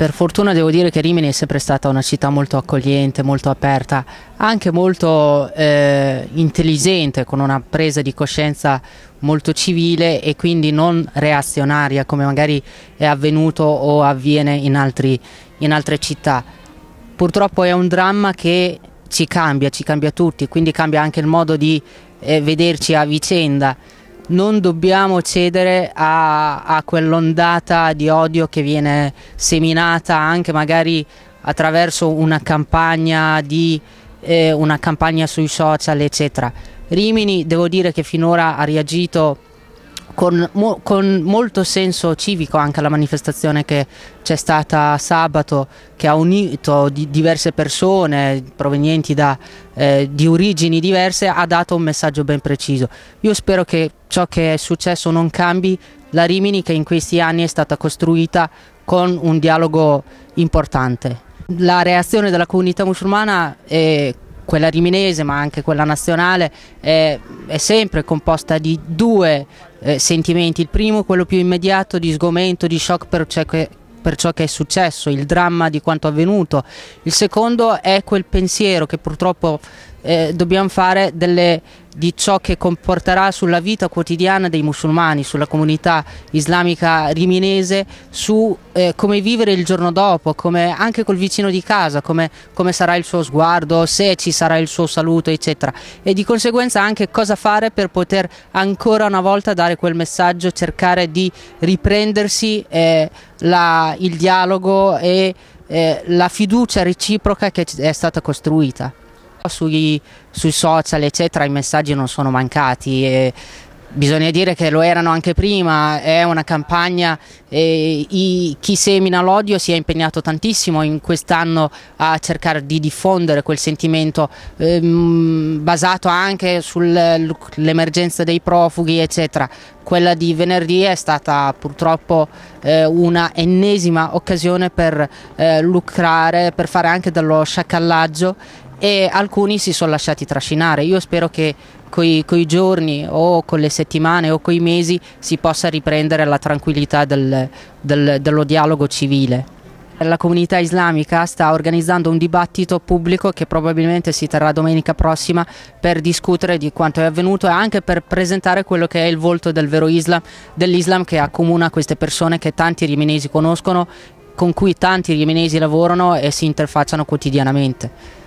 Per fortuna devo dire che Rimini è sempre stata una città molto accogliente, molto aperta, anche molto eh, intelligente, con una presa di coscienza molto civile e quindi non reazionaria come magari è avvenuto o avviene in, altri, in altre città. Purtroppo è un dramma che ci cambia, ci cambia tutti, quindi cambia anche il modo di eh, vederci a vicenda non dobbiamo cedere a, a quell'ondata di odio che viene seminata anche magari attraverso una campagna, di, eh, una campagna sui social, eccetera. Rimini devo dire che finora ha reagito con, mo, con molto senso civico anche alla manifestazione che c'è stata sabato che ha unito di diverse persone provenienti da, eh, di origini diverse ha dato un messaggio ben preciso. Io spero che ciò che è successo non cambi la Rimini che in questi anni è stata costruita con un dialogo importante. La reazione della comunità musulmana è quella riminese ma anche quella nazionale è, è sempre composta di due eh, sentimenti. Il primo, quello più immediato, di sgomento, di shock per ciò, che, per ciò che è successo, il dramma di quanto avvenuto. Il secondo è quel pensiero che purtroppo eh, dobbiamo fare delle, di ciò che comporterà sulla vita quotidiana dei musulmani, sulla comunità islamica riminese, su eh, come vivere il giorno dopo, come, anche col vicino di casa, come, come, sarà il suo sguardo, se ci sarà il suo saluto, eccetera. E di conseguenza anche cosa fare per poter ancora una volta dare quel messaggio, cercare di riprendersi eh, la, il dialogo e eh, la fiducia reciproca che è stata costruita. Sui, sui social eccetera i messaggi non sono mancati e Bisogna dire che lo erano anche prima, è una campagna, eh, i, chi semina l'odio si è impegnato tantissimo in quest'anno a cercare di diffondere quel sentimento eh, basato anche sull'emergenza dei profughi eccetera. Quella di venerdì è stata purtroppo eh, una ennesima occasione per eh, lucrare, per fare anche dello sciacallaggio e alcuni si sono lasciati trascinare. Io spero che coi, coi giorni o con le settimane o coi mesi si possa riprendere la tranquillità del, del, dello dialogo civile. La comunità islamica sta organizzando un dibattito pubblico che probabilmente si terrà domenica prossima per discutere di quanto è avvenuto e anche per presentare quello che è il volto del vero Islam, dell'Islam che accomuna queste persone che tanti riminesi conoscono, con cui tanti riminesi lavorano e si interfacciano quotidianamente.